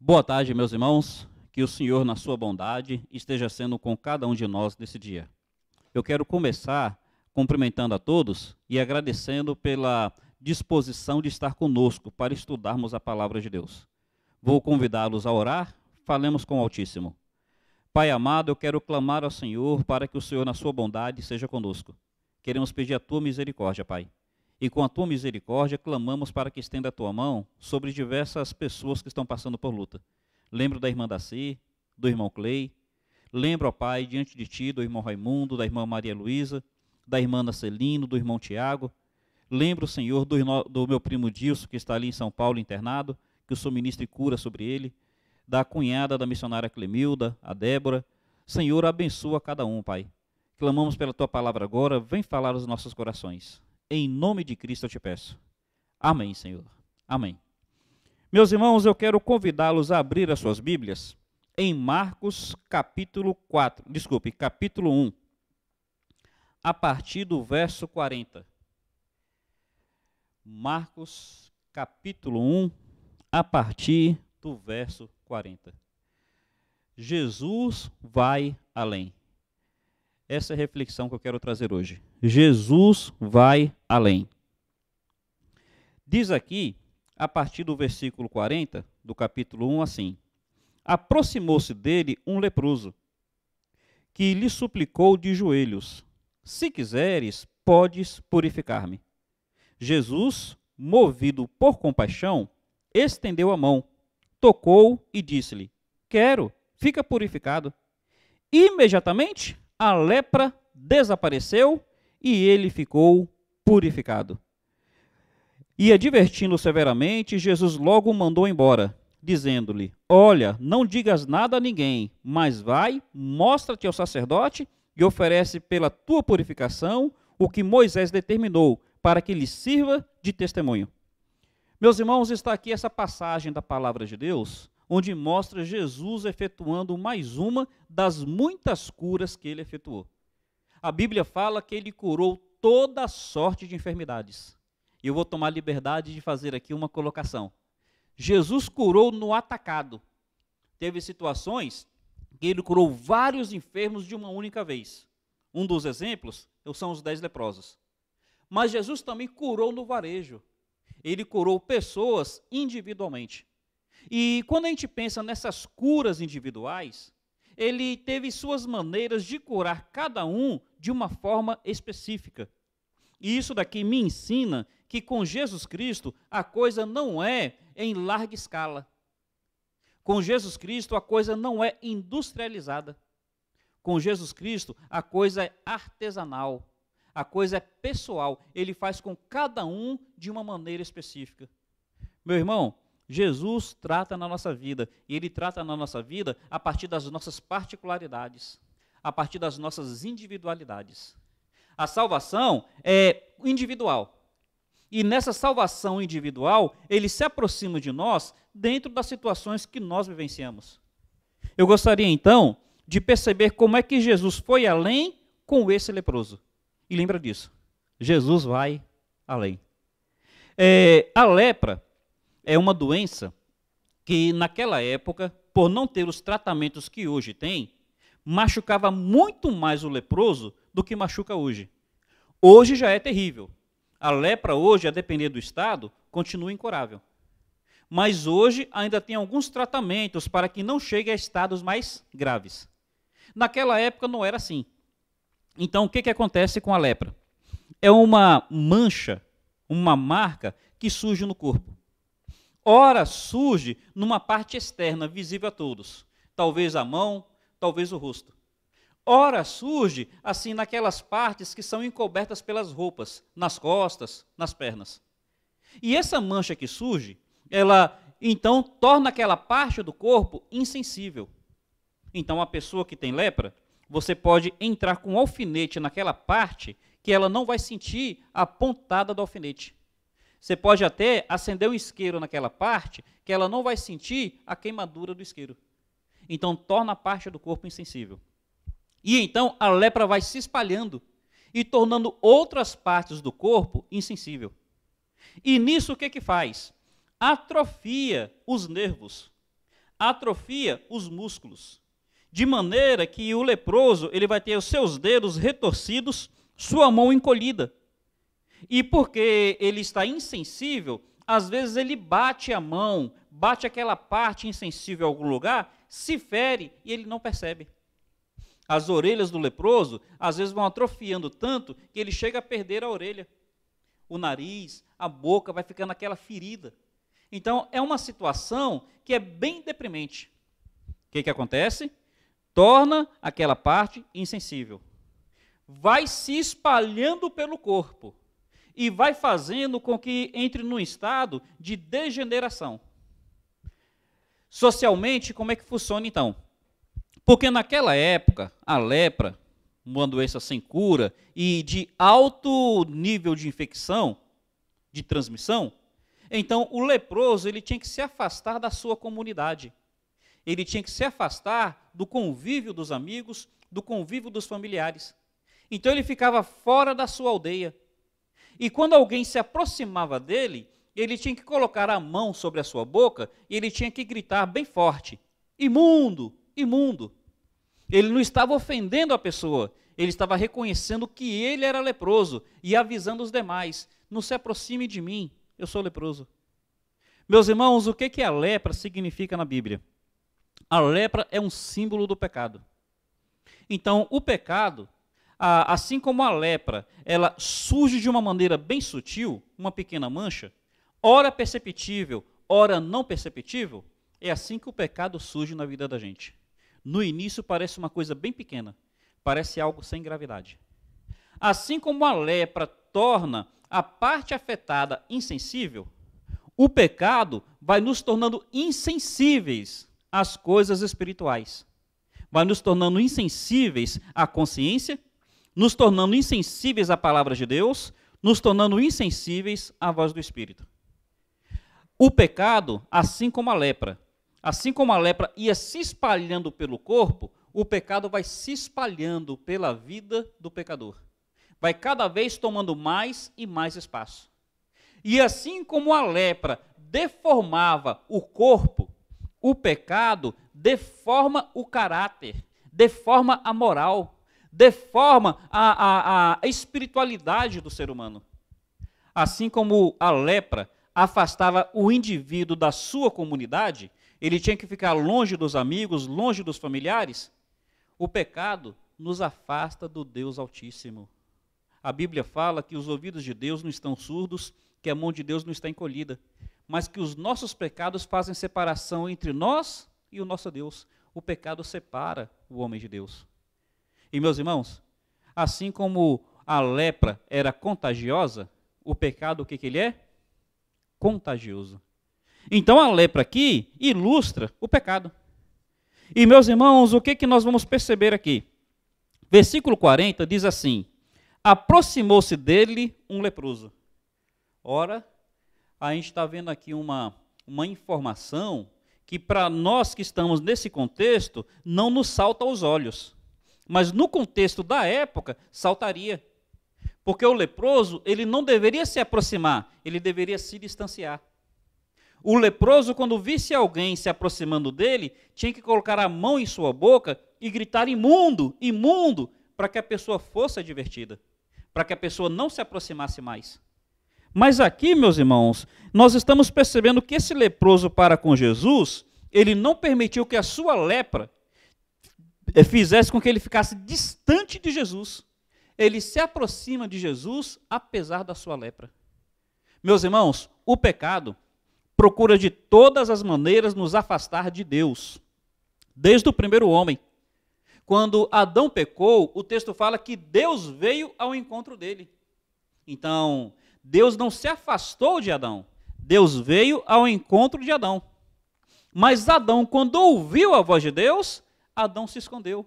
Boa tarde, meus irmãos. Que o Senhor, na sua bondade, esteja sendo com cada um de nós nesse dia. Eu quero começar cumprimentando a todos e agradecendo pela disposição de estar conosco para estudarmos a palavra de Deus. Vou convidá-los a orar, falemos com o Altíssimo. Pai amado, eu quero clamar ao Senhor para que o Senhor, na sua bondade, seja conosco. Queremos pedir a tua misericórdia, Pai e com a tua misericórdia clamamos para que estenda a tua mão sobre diversas pessoas que estão passando por luta. Lembro da irmã Daci, do irmão Clay, lembro, ó Pai, diante de ti, do irmão Raimundo, da irmã Maria Luísa, da irmã Nacelino, do irmão Tiago. Lembro, Senhor, do, do meu primo Dilson, que está ali em São Paulo internado, que o seu ministro cura sobre ele, da cunhada da missionária Clemilda, a Débora. Senhor, abençoa cada um, Pai. Clamamos pela tua palavra agora, vem falar os nossos corações. Em nome de Cristo eu te peço. Amém, Senhor. Amém. Meus irmãos, eu quero convidá-los a abrir as suas Bíblias em Marcos capítulo 4, desculpe, capítulo 1, a partir do verso 40. Marcos capítulo 1, a partir do verso 40. Jesus vai além. Essa é a reflexão que eu quero trazer hoje. Jesus vai além. Diz aqui, a partir do versículo 40 do capítulo 1, assim: Aproximou-se dele um leproso, que lhe suplicou de joelhos: Se quiseres, podes purificar-me. Jesus, movido por compaixão, estendeu a mão, tocou e disse-lhe: Quero, fica purificado. Imediatamente a lepra desapareceu e ele ficou purificado. E advertindo severamente, Jesus logo o mandou embora, dizendo-lhe: Olha, não digas nada a ninguém, mas vai, mostra-te ao sacerdote e oferece pela tua purificação o que Moisés determinou, para que lhe sirva de testemunho. Meus irmãos, está aqui essa passagem da palavra de Deus onde mostra Jesus efetuando mais uma das muitas curas que ele efetuou. A Bíblia fala que ele curou toda sorte de enfermidades. E eu vou tomar liberdade de fazer aqui uma colocação. Jesus curou no atacado. Teve situações que ele curou vários enfermos de uma única vez. Um dos exemplos são os dez leprosos. Mas Jesus também curou no varejo. Ele curou pessoas individualmente. E quando a gente pensa nessas curas individuais, ele teve suas maneiras de curar cada um de uma forma específica. E isso daqui me ensina que com Jesus Cristo a coisa não é em larga escala. Com Jesus Cristo a coisa não é industrializada. Com Jesus Cristo a coisa é artesanal. A coisa é pessoal. Ele faz com cada um de uma maneira específica. Meu irmão, Jesus trata na nossa vida e ele trata na nossa vida a partir das nossas particularidades, a partir das nossas individualidades. A salvação é individual. E nessa salvação individual, ele se aproxima de nós dentro das situações que nós vivenciamos. Eu gostaria então de perceber como é que Jesus foi além com esse leproso. E lembra disso. Jesus vai além. É, a lepra é uma doença que, naquela época, por não ter os tratamentos que hoje tem, machucava muito mais o leproso do que machuca hoje. Hoje já é terrível. A lepra hoje, a depender do estado, continua incurável. Mas hoje ainda tem alguns tratamentos para que não chegue a estados mais graves. Naquela época não era assim. Então o que, que acontece com a lepra? É uma mancha, uma marca que surge no corpo ora surge numa parte externa, visível a todos, talvez a mão, talvez o rosto. Ora surge assim naquelas partes que são encobertas pelas roupas, nas costas, nas pernas. E essa mancha que surge, ela então torna aquela parte do corpo insensível. Então a pessoa que tem lepra, você pode entrar com um alfinete naquela parte que ela não vai sentir a pontada do alfinete. Você pode até acender um isqueiro naquela parte que ela não vai sentir a queimadura do isqueiro. Então torna a parte do corpo insensível. E então a lepra vai se espalhando e tornando outras partes do corpo insensível. E nisso o que que faz? Atrofia os nervos, atrofia os músculos, de maneira que o leproso ele vai ter os seus dedos retorcidos, sua mão encolhida, e porque ele está insensível, às vezes ele bate a mão, bate aquela parte insensível em algum lugar, se fere e ele não percebe. As orelhas do leproso, às vezes, vão atrofiando tanto que ele chega a perder a orelha. O nariz, a boca vai ficando aquela ferida. Então, é uma situação que é bem deprimente. O que, que acontece? Torna aquela parte insensível. Vai se espalhando pelo corpo e vai fazendo com que entre num estado de degeneração. Socialmente, como é que funciona então? Porque naquela época, a lepra, uma doença sem cura e de alto nível de infecção, de transmissão, então o leproso ele tinha que se afastar da sua comunidade. Ele tinha que se afastar do convívio dos amigos, do convívio dos familiares. Então ele ficava fora da sua aldeia, e quando alguém se aproximava dele, ele tinha que colocar a mão sobre a sua boca e ele tinha que gritar bem forte: imundo, imundo. Ele não estava ofendendo a pessoa, ele estava reconhecendo que ele era leproso e avisando os demais: não se aproxime de mim, eu sou leproso. Meus irmãos, o que, que a lepra significa na Bíblia? A lepra é um símbolo do pecado. Então, o pecado a, assim como a lepra, ela surge de uma maneira bem sutil, uma pequena mancha, ora perceptível, ora não perceptível, é assim que o pecado surge na vida da gente. No início parece uma coisa bem pequena, parece algo sem gravidade. Assim como a lepra torna a parte afetada insensível, o pecado vai nos tornando insensíveis às coisas espirituais. Vai nos tornando insensíveis à consciência nos tornando insensíveis à palavra de Deus, nos tornando insensíveis à voz do Espírito. O pecado, assim como a lepra, assim como a lepra ia se espalhando pelo corpo, o pecado vai se espalhando pela vida do pecador. Vai cada vez tomando mais e mais espaço. E assim como a lepra deformava o corpo, o pecado deforma o caráter, deforma a moral, deforma a, a, a espiritualidade do ser humano. Assim como a lepra afastava o indivíduo da sua comunidade, ele tinha que ficar longe dos amigos, longe dos familiares, o pecado nos afasta do Deus Altíssimo. A Bíblia fala que os ouvidos de Deus não estão surdos, que a mão de Deus não está encolhida, mas que os nossos pecados fazem separação entre nós e o nosso Deus. O pecado separa o homem de Deus. E meus irmãos, assim como a lepra era contagiosa, o pecado o que, que ele é? Contagioso. Então a lepra aqui ilustra o pecado. E meus irmãos, o que, que nós vamos perceber aqui? Versículo 40 diz assim: Aproximou-se dele um leproso. Ora, a gente está vendo aqui uma, uma informação que para nós que estamos nesse contexto não nos salta aos olhos. Mas no contexto da época, saltaria. Porque o leproso, ele não deveria se aproximar, ele deveria se distanciar. O leproso, quando visse alguém se aproximando dele, tinha que colocar a mão em sua boca e gritar: imundo, imundo, para que a pessoa fosse advertida, para que a pessoa não se aproximasse mais. Mas aqui, meus irmãos, nós estamos percebendo que esse leproso para com Jesus, ele não permitiu que a sua lepra eh, fizesse com que ele ficasse distante de Jesus, ele se aproxima de Jesus apesar da sua lepra. Meus irmãos, o pecado procura de todas as maneiras nos afastar de Deus, desde o primeiro homem. Quando Adão pecou, o texto fala que Deus veio ao encontro dele. Então, Deus não se afastou de Adão, Deus veio ao encontro de Adão. Mas Adão, quando ouviu a voz de Deus, Adão se escondeu.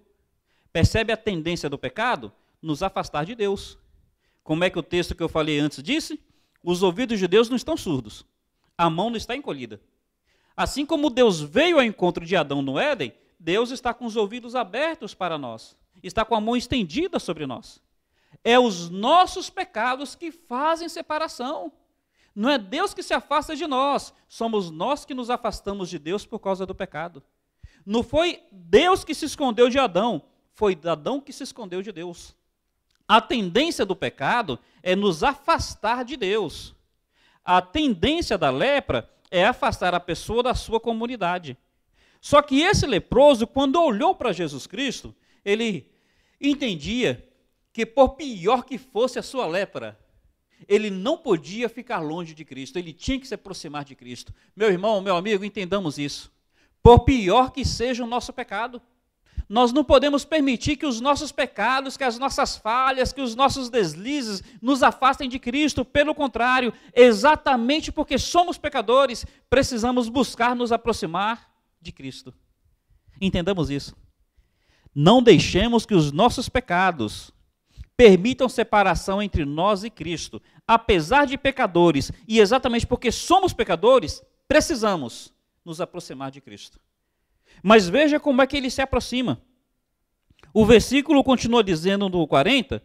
Percebe a tendência do pecado? Nos afastar de Deus. Como é que o texto que eu falei antes disse? Os ouvidos de Deus não estão surdos, a mão não está encolhida. Assim como Deus veio ao encontro de Adão no Éden, Deus está com os ouvidos abertos para nós, está com a mão estendida sobre nós. É os nossos pecados que fazem separação. Não é Deus que se afasta de nós, somos nós que nos afastamos de Deus por causa do pecado. Não foi Deus que se escondeu de Adão, foi Adão que se escondeu de Deus. A tendência do pecado é nos afastar de Deus. A tendência da lepra é afastar a pessoa da sua comunidade. Só que esse leproso, quando olhou para Jesus Cristo, ele entendia que, por pior que fosse a sua lepra, ele não podia ficar longe de Cristo, ele tinha que se aproximar de Cristo. Meu irmão, meu amigo, entendamos isso por pior que seja o nosso pecado. Nós não podemos permitir que os nossos pecados, que as nossas falhas, que os nossos deslizes nos afastem de Cristo. Pelo contrário, exatamente porque somos pecadores, precisamos buscar nos aproximar de Cristo. Entendamos isso. Não deixemos que os nossos pecados permitam separação entre nós e Cristo. Apesar de pecadores, e exatamente porque somos pecadores, precisamos nos aproximar de Cristo. Mas veja como é que ele se aproxima. O versículo continua dizendo no 40,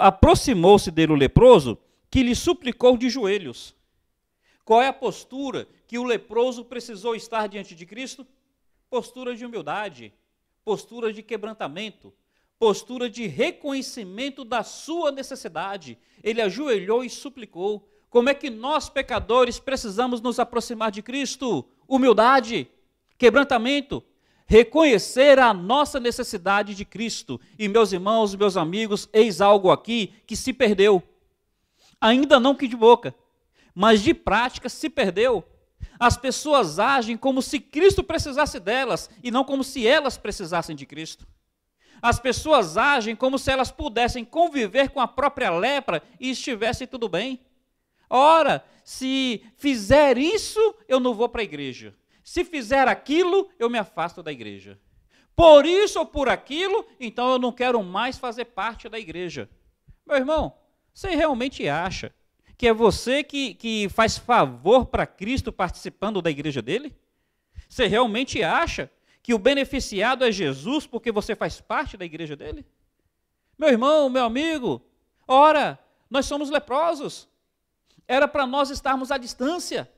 aproximou-se dele o leproso, que lhe suplicou de joelhos. Qual é a postura que o leproso precisou estar diante de Cristo? Postura de humildade, postura de quebrantamento, postura de reconhecimento da sua necessidade. Ele ajoelhou e suplicou. Como é que nós, pecadores, precisamos nos aproximar de Cristo? Humildade, quebrantamento, reconhecer a nossa necessidade de Cristo. E, meus irmãos, meus amigos, eis algo aqui que se perdeu. Ainda não que de boca, mas de prática se perdeu. As pessoas agem como se Cristo precisasse delas e não como se elas precisassem de Cristo. As pessoas agem como se elas pudessem conviver com a própria lepra e estivesse tudo bem. Ora, se fizer isso, eu não vou para a igreja. Se fizer aquilo, eu me afasto da igreja. Por isso ou por aquilo, então eu não quero mais fazer parte da igreja. Meu irmão, você realmente acha que é você que, que faz favor para Cristo participando da igreja dele? Você realmente acha que o beneficiado é Jesus porque você faz parte da igreja dele? Meu irmão, meu amigo, ora, nós somos leprosos. Era para nós estarmos à distância.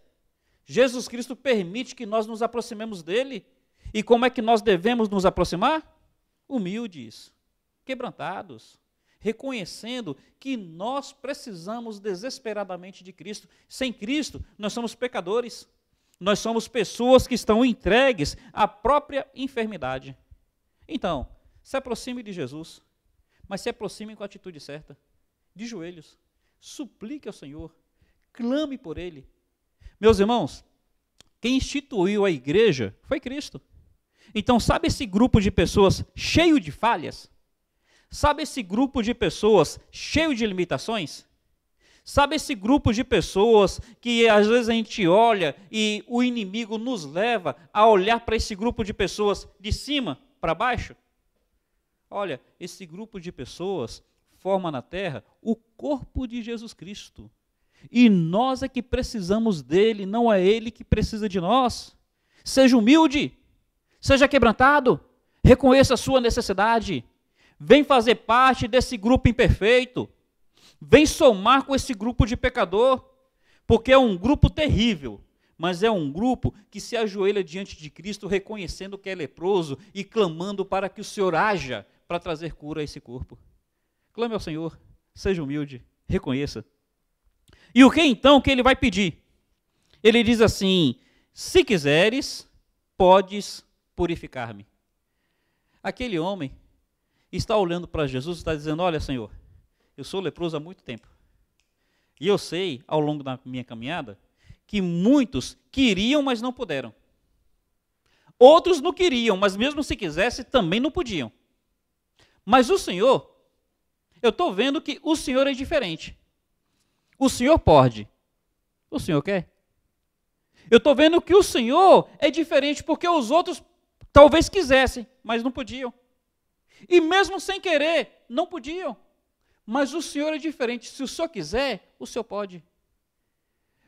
Jesus Cristo permite que nós nos aproximemos dele. E como é que nós devemos nos aproximar? Humildes, quebrantados, reconhecendo que nós precisamos desesperadamente de Cristo. Sem Cristo, nós somos pecadores. Nós somos pessoas que estão entregues à própria enfermidade. Então, se aproxime de Jesus, mas se aproxime com a atitude certa, de joelhos. Suplique ao Senhor Clame por ele. Meus irmãos, quem instituiu a igreja foi Cristo. Então, sabe esse grupo de pessoas cheio de falhas? Sabe esse grupo de pessoas cheio de limitações? Sabe esse grupo de pessoas que às vezes a gente olha e o inimigo nos leva a olhar para esse grupo de pessoas de cima para baixo? Olha, esse grupo de pessoas forma na terra o corpo de Jesus Cristo. E nós é que precisamos dele, não é ele que precisa de nós. Seja humilde, seja quebrantado, reconheça a sua necessidade. Vem fazer parte desse grupo imperfeito. Vem somar com esse grupo de pecador, porque é um grupo terrível, mas é um grupo que se ajoelha diante de Cristo, reconhecendo que é leproso e clamando para que o Senhor haja para trazer cura a esse corpo. Clame ao Senhor, seja humilde, reconheça e o que então que ele vai pedir? Ele diz assim: se quiseres, podes purificar-me. Aquele homem está olhando para Jesus e está dizendo: Olha, Senhor, eu sou leproso há muito tempo. E eu sei, ao longo da minha caminhada, que muitos queriam, mas não puderam. Outros não queriam, mas mesmo se quisesse, também não podiam. Mas o Senhor, eu estou vendo que o Senhor é diferente. O senhor pode. O senhor quer? Eu estou vendo que o senhor é diferente porque os outros talvez quisessem, mas não podiam. E mesmo sem querer, não podiam. Mas o senhor é diferente. Se o senhor quiser, o senhor pode.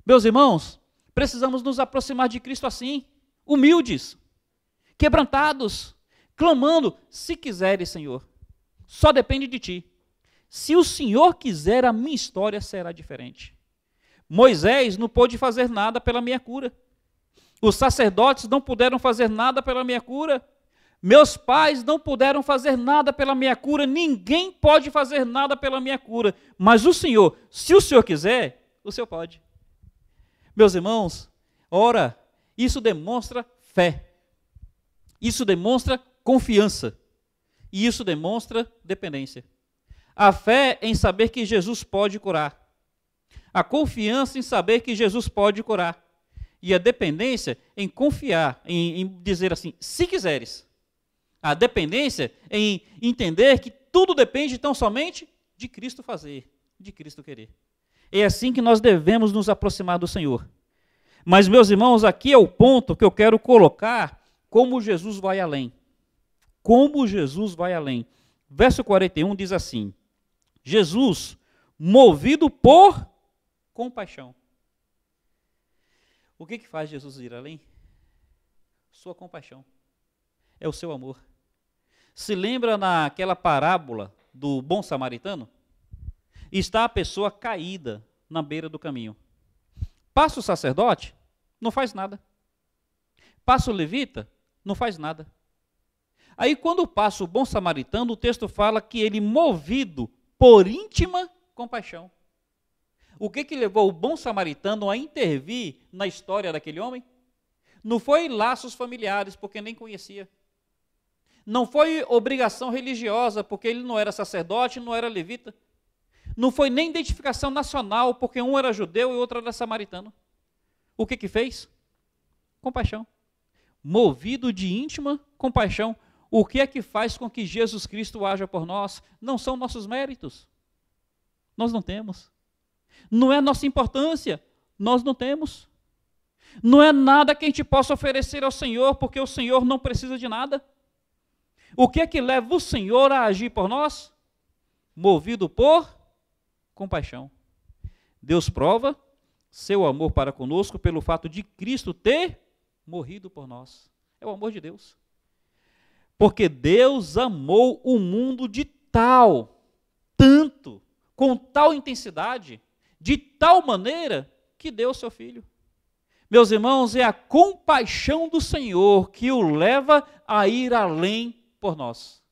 Meus irmãos, precisamos nos aproximar de Cristo assim, humildes, quebrantados, clamando: se quiseres, Senhor, só depende de ti. Se o Senhor quiser, a minha história será diferente. Moisés não pôde fazer nada pela minha cura. Os sacerdotes não puderam fazer nada pela minha cura. Meus pais não puderam fazer nada pela minha cura. Ninguém pode fazer nada pela minha cura. Mas o Senhor, se o Senhor quiser, o Senhor pode. Meus irmãos, ora, isso demonstra fé. Isso demonstra confiança. E isso demonstra dependência. A fé em saber que Jesus pode curar. A confiança em saber que Jesus pode curar. E a dependência em confiar, em, em dizer assim, se quiseres. A dependência em entender que tudo depende tão somente de Cristo fazer, de Cristo querer. É assim que nós devemos nos aproximar do Senhor. Mas, meus irmãos, aqui é o ponto que eu quero colocar como Jesus vai além. Como Jesus vai além. Verso 41 diz assim: Jesus, movido por compaixão. O que, que faz Jesus ir além? Sua compaixão. É o seu amor. Se lembra naquela parábola do bom samaritano? Está a pessoa caída na beira do caminho. Passa o sacerdote, não faz nada. Passa o levita, não faz nada. Aí, quando passa o bom samaritano, o texto fala que ele, movido por íntima compaixão. O que que levou o bom samaritano a intervir na história daquele homem? Não foi laços familiares, porque nem conhecia. Não foi obrigação religiosa, porque ele não era sacerdote, não era levita. Não foi nem identificação nacional, porque um era judeu e outro era samaritano. O que que fez? Compaixão. Movido de íntima compaixão, o que é que faz com que Jesus Cristo haja por nós? Não são nossos méritos. Nós não temos. Não é nossa importância. Nós não temos. Não é nada que a gente possa oferecer ao Senhor, porque o Senhor não precisa de nada. O que é que leva o Senhor a agir por nós? Movido por compaixão. Deus prova seu amor para conosco pelo fato de Cristo ter morrido por nós. É o amor de Deus. Porque Deus amou o mundo de tal, tanto, com tal intensidade, de tal maneira, que deu o seu filho. Meus irmãos, é a compaixão do Senhor que o leva a ir além por nós,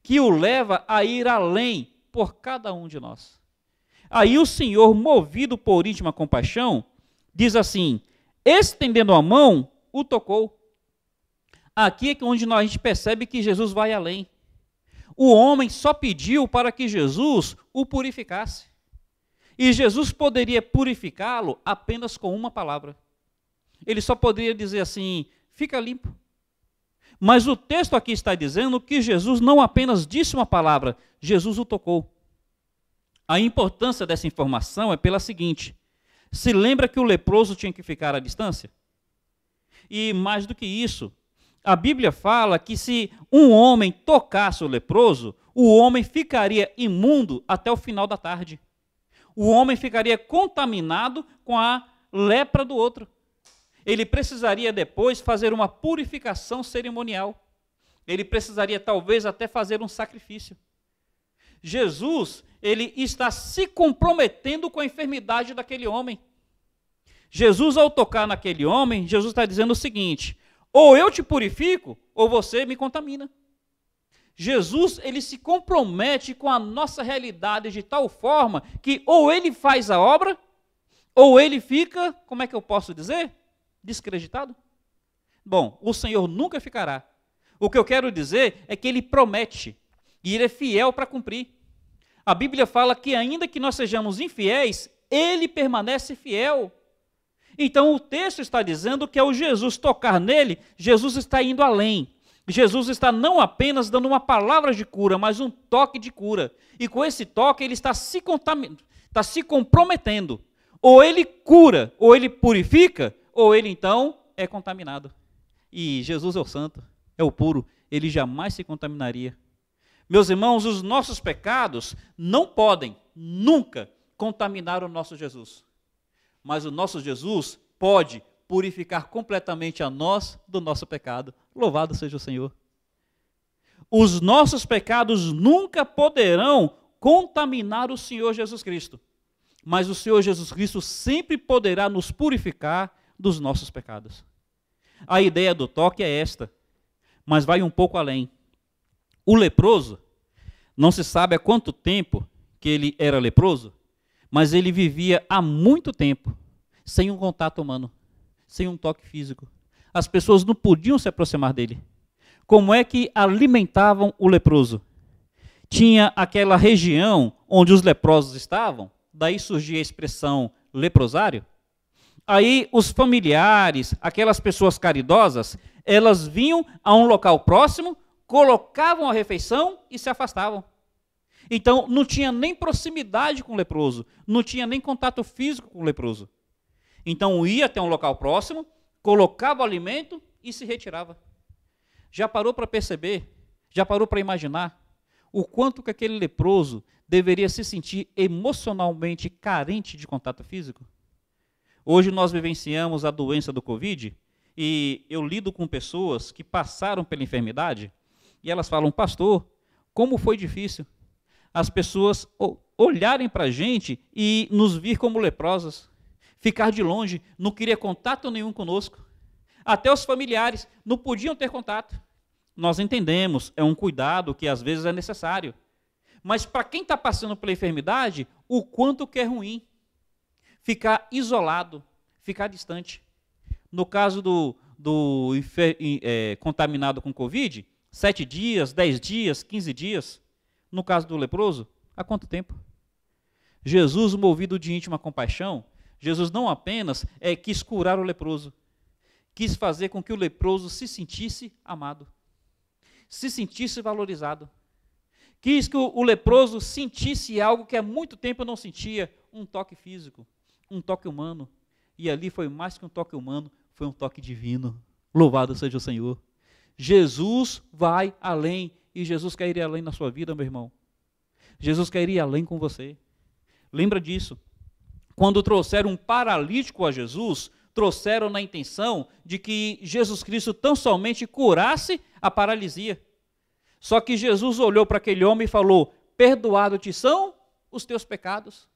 que o leva a ir além por cada um de nós. Aí o Senhor, movido por íntima compaixão, diz assim: estendendo a mão, o tocou. Aqui é onde a gente percebe que Jesus vai além. O homem só pediu para que Jesus o purificasse. E Jesus poderia purificá-lo apenas com uma palavra. Ele só poderia dizer assim: fica limpo. Mas o texto aqui está dizendo que Jesus não apenas disse uma palavra, Jesus o tocou. A importância dessa informação é pela seguinte: se lembra que o leproso tinha que ficar à distância? E mais do que isso, a Bíblia fala que se um homem tocasse o leproso, o homem ficaria imundo até o final da tarde. O homem ficaria contaminado com a lepra do outro. Ele precisaria depois fazer uma purificação cerimonial. Ele precisaria talvez até fazer um sacrifício. Jesus, ele está se comprometendo com a enfermidade daquele homem. Jesus, ao tocar naquele homem, Jesus está dizendo o seguinte: ou eu te purifico, ou você me contamina. Jesus, ele se compromete com a nossa realidade de tal forma que ou ele faz a obra, ou ele fica, como é que eu posso dizer? Descreditado. Bom, o Senhor nunca ficará. O que eu quero dizer é que ele promete e ele é fiel para cumprir. A Bíblia fala que ainda que nós sejamos infiéis, ele permanece fiel, então o texto está dizendo que ao é Jesus tocar nele, Jesus está indo além. Jesus está não apenas dando uma palavra de cura, mas um toque de cura. E com esse toque ele está se, está se comprometendo. Ou ele cura, ou ele purifica, ou ele então é contaminado. E Jesus é o santo, é o puro, ele jamais se contaminaria. Meus irmãos, os nossos pecados não podem nunca contaminar o nosso Jesus mas o nosso Jesus pode purificar completamente a nós do nosso pecado. Louvado seja o Senhor. Os nossos pecados nunca poderão contaminar o Senhor Jesus Cristo, mas o Senhor Jesus Cristo sempre poderá nos purificar dos nossos pecados. A ideia do toque é esta, mas vai um pouco além. O leproso, não se sabe há quanto tempo que ele era leproso, mas ele vivia há muito tempo sem um contato humano, sem um toque físico. As pessoas não podiam se aproximar dele. Como é que alimentavam o leproso? Tinha aquela região onde os leprosos estavam, daí surgia a expressão leprosário. Aí os familiares, aquelas pessoas caridosas, elas vinham a um local próximo, colocavam a refeição e se afastavam. Então, não tinha nem proximidade com o leproso, não tinha nem contato físico com o leproso. Então, ia até um local próximo, colocava o alimento e se retirava. Já parou para perceber? Já parou para imaginar o quanto que aquele leproso deveria se sentir emocionalmente carente de contato físico? Hoje nós vivenciamos a doença do Covid e eu lido com pessoas que passaram pela enfermidade e elas falam, pastor, como foi difícil as pessoas olharem para a gente e nos vir como leprosas, ficar de longe, não queria contato nenhum conosco. Até os familiares não podiam ter contato. Nós entendemos, é um cuidado que às vezes é necessário. Mas para quem está passando pela enfermidade, o quanto que é ruim ficar isolado, ficar distante. No caso do, do é, contaminado com Covid, sete dias, dez dias, quinze dias. No caso do leproso, há quanto tempo? Jesus, movido de íntima compaixão, Jesus não apenas é, quis curar o leproso, quis fazer com que o leproso se sentisse amado, se sentisse valorizado, quis que o, o leproso sentisse algo que há muito tempo não sentia, um toque físico, um toque humano. E ali foi mais que um toque humano, foi um toque divino. Louvado seja o Senhor. Jesus vai além e Jesus quer ir além na sua vida, meu irmão. Jesus quer ir além com você. Lembra disso. Quando trouxeram um paralítico a Jesus, trouxeram na intenção de que Jesus Cristo tão somente curasse a paralisia. Só que Jesus olhou para aquele homem e falou: Perdoado te são os teus pecados.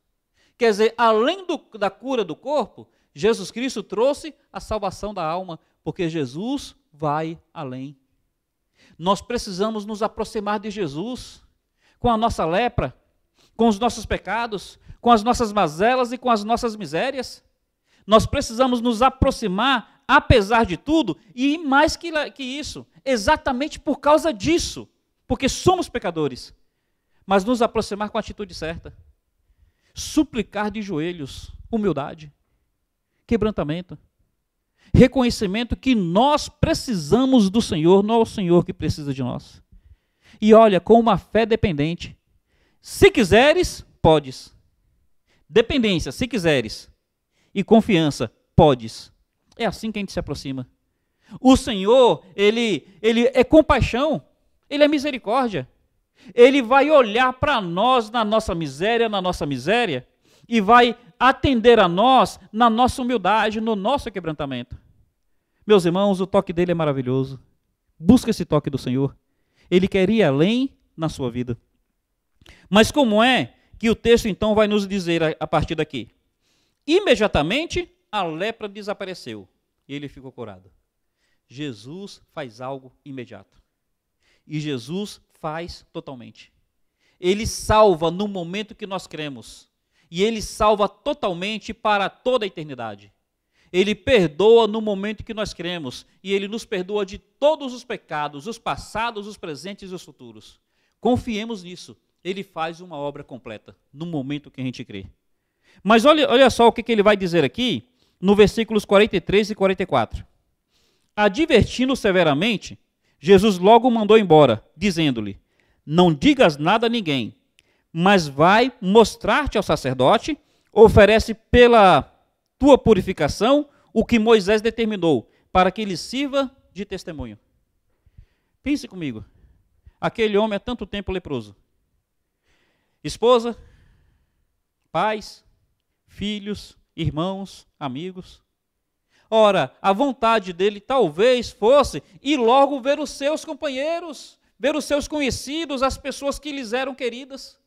Quer dizer, além do, da cura do corpo, Jesus Cristo trouxe a salvação da alma, porque Jesus vai além. Nós precisamos nos aproximar de Jesus com a nossa lepra, com os nossos pecados, com as nossas mazelas e com as nossas misérias. Nós precisamos nos aproximar, apesar de tudo, e mais que, que isso, exatamente por causa disso, porque somos pecadores, mas nos aproximar com a atitude certa. Suplicar de joelhos, humildade, quebrantamento. Reconhecimento que nós precisamos do Senhor, não é o Senhor que precisa de nós. E olha, com uma fé dependente. Se quiseres, podes. Dependência, se quiseres. E confiança, podes. É assim que a gente se aproxima. O Senhor, ele, ele é compaixão, ele é misericórdia. Ele vai olhar para nós na nossa miséria, na nossa miséria, e vai atender a nós na nossa humildade, no nosso quebrantamento. Meus irmãos, o toque dele é maravilhoso. Busca esse toque do Senhor. Ele quer ir além na sua vida. Mas como é que o texto então vai nos dizer a, a partir daqui? Imediatamente a lepra desapareceu e ele ficou curado. Jesus faz algo imediato. E Jesus faz totalmente. Ele salva no momento que nós cremos e ele salva totalmente para toda a eternidade. Ele perdoa no momento que nós cremos e ele nos perdoa de todos os pecados, os passados, os presentes e os futuros. Confiemos nisso. Ele faz uma obra completa no momento que a gente crê. Mas olha, olha só o que, que ele vai dizer aqui no versículos 43 e 44. Advertindo severamente, Jesus logo mandou embora, dizendo-lhe: Não digas nada a ninguém, mas vai mostrar-te ao sacerdote, oferece pela tua purificação o que Moisés determinou, para que lhe sirva de testemunho. Pense comigo. Aquele homem há é tanto tempo leproso. Esposa, pais, filhos, irmãos, amigos. Ora, a vontade dele talvez fosse ir logo ver os seus companheiros, ver os seus conhecidos, as pessoas que lhes eram queridas.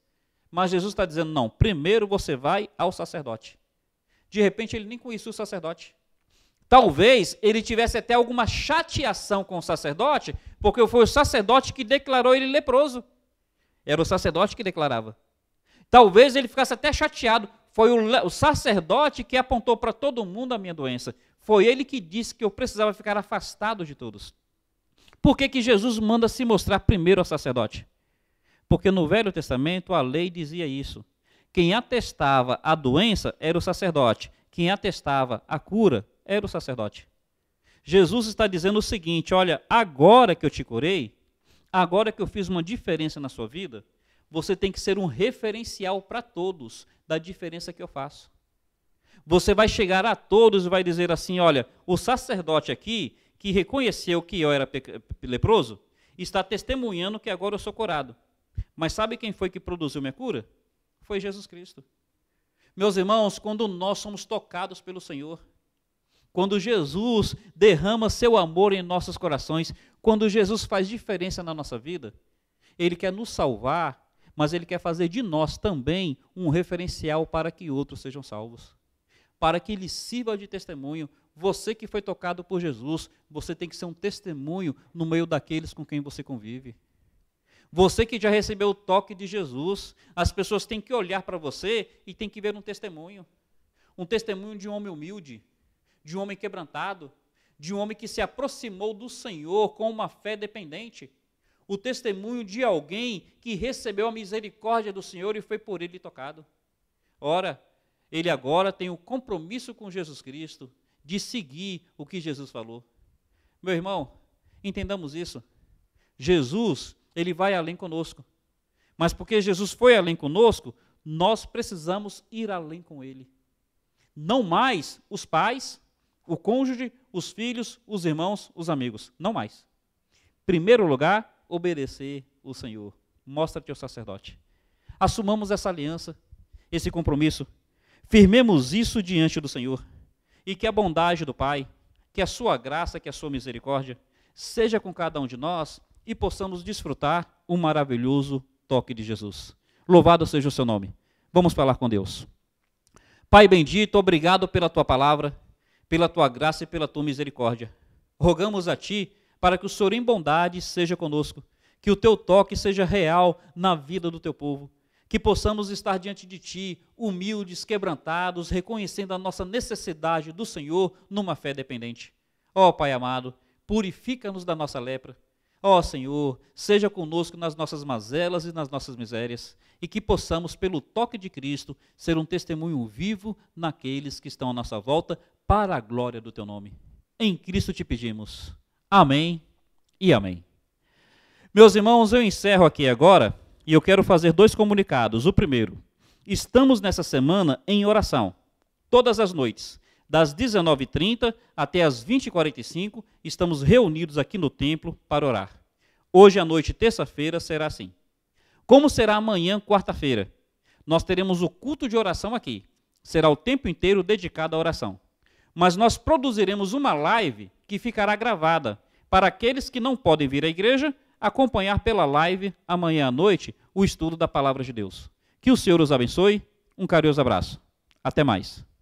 Mas Jesus está dizendo: não, primeiro você vai ao sacerdote. De repente ele nem conhecia o sacerdote. Talvez ele tivesse até alguma chateação com o sacerdote, porque foi o sacerdote que declarou ele leproso. Era o sacerdote que declarava. Talvez ele ficasse até chateado. Foi o, o sacerdote que apontou para todo mundo a minha doença. Foi ele que disse que eu precisava ficar afastado de todos. Por que, que Jesus manda se mostrar primeiro ao sacerdote? Porque no Velho Testamento a lei dizia isso. Quem atestava a doença era o sacerdote, quem atestava a cura era o sacerdote. Jesus está dizendo o seguinte: olha, agora que eu te curei, agora que eu fiz uma diferença na sua vida, você tem que ser um referencial para todos da diferença que eu faço. Você vai chegar a todos e vai dizer assim: olha, o sacerdote aqui, que reconheceu que eu era leproso, está testemunhando que agora eu sou curado. Mas sabe quem foi que produziu minha cura? Foi Jesus Cristo. Meus irmãos, quando nós somos tocados pelo Senhor, quando Jesus derrama seu amor em nossos corações, quando Jesus faz diferença na nossa vida, ele quer nos salvar, mas ele quer fazer de nós também um referencial para que outros sejam salvos, para que ele sirva de testemunho. Você que foi tocado por Jesus, você tem que ser um testemunho no meio daqueles com quem você convive. Você que já recebeu o toque de Jesus, as pessoas têm que olhar para você e têm que ver um testemunho. Um testemunho de um homem humilde, de um homem quebrantado, de um homem que se aproximou do Senhor com uma fé dependente. O testemunho de alguém que recebeu a misericórdia do Senhor e foi por ele tocado. Ora, ele agora tem o um compromisso com Jesus Cristo de seguir o que Jesus falou. Meu irmão, entendamos isso. Jesus ele vai além conosco. Mas porque Jesus foi além conosco, nós precisamos ir além com Ele. Não mais os pais, o cônjuge, os filhos, os irmãos, os amigos. Não mais. Primeiro lugar, obedecer o Senhor. Mostra-te o sacerdote. Assumamos essa aliança, esse compromisso. Firmemos isso diante do Senhor. E que a bondade do Pai, que a sua graça, que a sua misericórdia, seja com cada um de nós e possamos desfrutar o maravilhoso toque de Jesus. Louvado seja o seu nome. Vamos falar com Deus. Pai bendito, obrigado pela tua palavra, pela tua graça e pela tua misericórdia. Rogamos a ti para que o Senhor em bondade seja conosco, que o teu toque seja real na vida do teu povo, que possamos estar diante de ti, humildes, quebrantados, reconhecendo a nossa necessidade do Senhor numa fé dependente. Ó oh, Pai amado, purifica-nos da nossa lepra Ó oh, Senhor, seja conosco nas nossas mazelas e nas nossas misérias, e que possamos, pelo toque de Cristo, ser um testemunho vivo naqueles que estão à nossa volta, para a glória do Teu nome. Em Cristo te pedimos. Amém e amém. Meus irmãos, eu encerro aqui agora e eu quero fazer dois comunicados. O primeiro, estamos nessa semana em oração, todas as noites das 19h30 até as 20h45, estamos reunidos aqui no templo para orar. Hoje à noite, terça-feira, será assim. Como será amanhã, quarta-feira? Nós teremos o culto de oração aqui. Será o tempo inteiro dedicado à oração. Mas nós produziremos uma live que ficará gravada para aqueles que não podem vir à igreja acompanhar pela live amanhã à noite o estudo da palavra de Deus. Que o Senhor os abençoe. Um carinhoso abraço. Até mais.